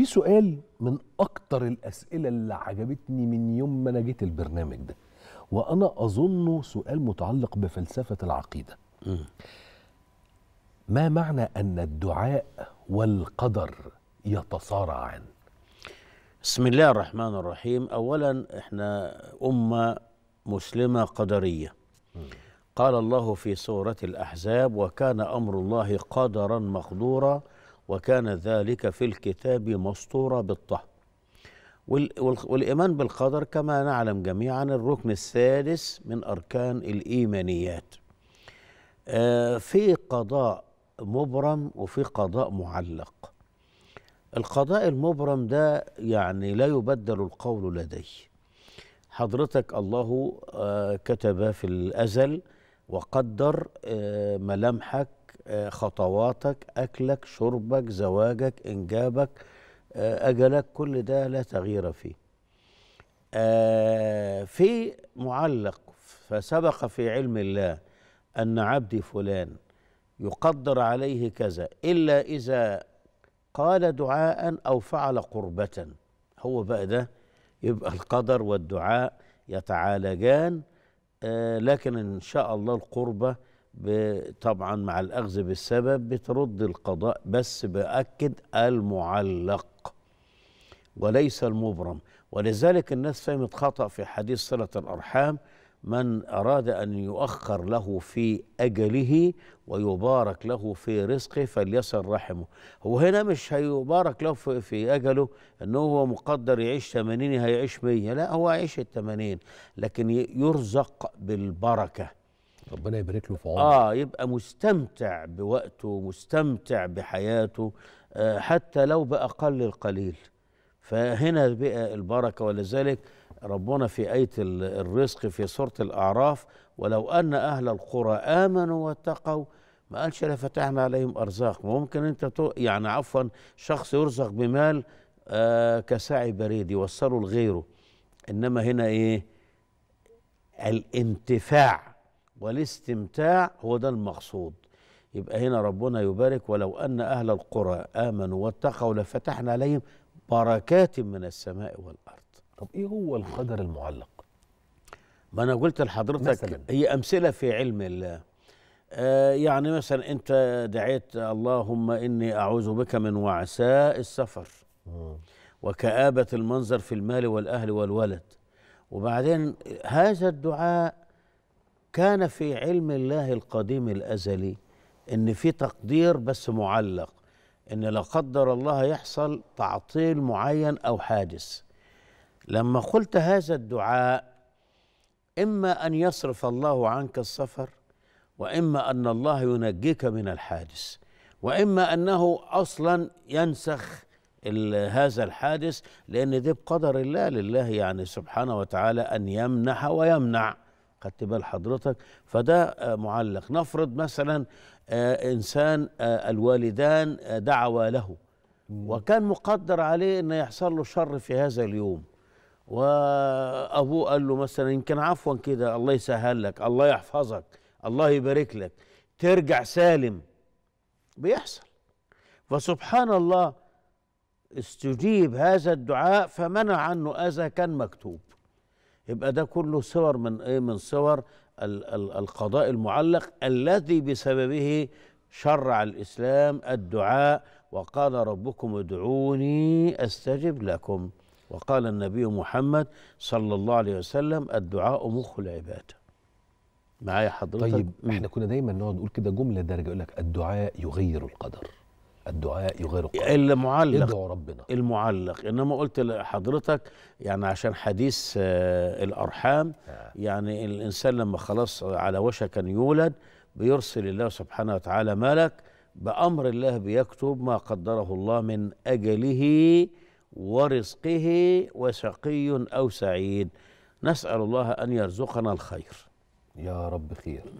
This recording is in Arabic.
في سؤال من اكتر الاسئله اللي عجبتني من يوم ما انا جيت البرنامج ده وانا اظنه سؤال متعلق بفلسفه العقيده ما معنى ان الدعاء والقدر يتصارعان بسم الله الرحمن الرحيم اولا احنا امه مسلمه قدريه قال الله في سوره الاحزاب وكان امر الله قدرا مقدورا وكان ذلك في الكتاب مسطورا بالطه والإيمان بالقدر كما نعلم جميعا الركن السادس من أركان الإيمانيات آه، في قضاء مبرم وفي قضاء معلق القضاء المبرم ده يعني لا يبدل القول لديه حضرتك الله آه، كتب في الأزل وقدر آه، ملامحك آه، خطواتك أكلك شربك زواجك إنجابك آه، أجلك كل ده لا تغيير فيه آه، في معلق فسبق في علم الله أن عبدي فلان يقدر عليه كذا إلا إذا قال دعاء أو فعل قربة هو بقى ده يبقى القدر والدعاء يتعالجان لكن إن شاء الله القربة طبعا مع الأخذ بالسبب بترد القضاء بس بأكد المعلق وليس المبرم ولذلك الناس فهمت خطأ في حديث صلة الأرحام من أراد أن يؤخر له في أجله ويبارك له في رزقه فليصل رحمه هو هنا مش هيبارك له في, أجله أنه هو مقدر يعيش 80 هيعيش 100 لا هو هيعيش ال 80 لكن يرزق بالبركة ربنا يبارك له في عمره اه يبقى مستمتع بوقته مستمتع بحياته آه حتى لو بأقل القليل فهنا بقى البركة ولذلك ربنا في آية الرزق في سورة الأعراف ولو أن أهل القرى آمنوا واتقوا ما قالش لفتحنا عليهم أرزاق ممكن أنت يعني عفوا شخص يرزق بمال آه كساعي بريد يوصله لغيره إنما هنا إيه الانتفاع والاستمتاع هو ده المقصود يبقى هنا ربنا يبارك ولو أن أهل القرى آمنوا واتقوا لفتحنا عليهم بركات من السماء والأرض طب إيه هو القدر المعلق؟ ما أنا قلت لحضرتك هي أمثلة في علم الله آه يعني مثلا أنت دعيت اللهم إني أعوذ بك من وعساء السفر وكآبة المنظر في المال والأهل والولد وبعدين هذا الدعاء كان في علم الله القديم الازلي ان في تقدير بس معلق ان لا قدر الله يحصل تعطيل معين او حادث لما قلت هذا الدعاء اما ان يصرف الله عنك السفر واما ان الله ينجيك من الحادث واما انه اصلا ينسخ هذا الحادث لان دي بقدر الله لله يعني سبحانه وتعالى ان يمنح ويمنع خدت بال حضرتك فده آه، معلق نفرض مثلا آه، انسان آه، الوالدان دعوا له وكان مقدر عليه ان يحصل له شر في هذا اليوم وابوه قال له مثلا يمكن عفوا كده الله يسهل لك الله يحفظك الله يبارك لك ترجع سالم بيحصل فسبحان الله استجيب هذا الدعاء فمنع عنه اذى كان مكتوب يبقى ده كله صور من ايه من صور القضاء المعلق الذي بسببه شرع الاسلام الدعاء وقال ربكم ادعوني استجب لكم وقال النبي محمد صلى الله عليه وسلم الدعاء مخ العباده معايا حضرتك طيب احنا كنا دايما نقعد نقول كده جمله درجه يقول لك الدعاء يغير القدر الدعاء يغير المعلق ادعو ربنا المعلق انما قلت لحضرتك يعني عشان حديث آه، الارحام آه. يعني الانسان لما خلاص على وشك ان يولد بيرسل الله سبحانه وتعالى ملك بامر الله بيكتب ما قدره الله من اجله ورزقه وشقي او سعيد نسال الله ان يرزقنا الخير يا رب خير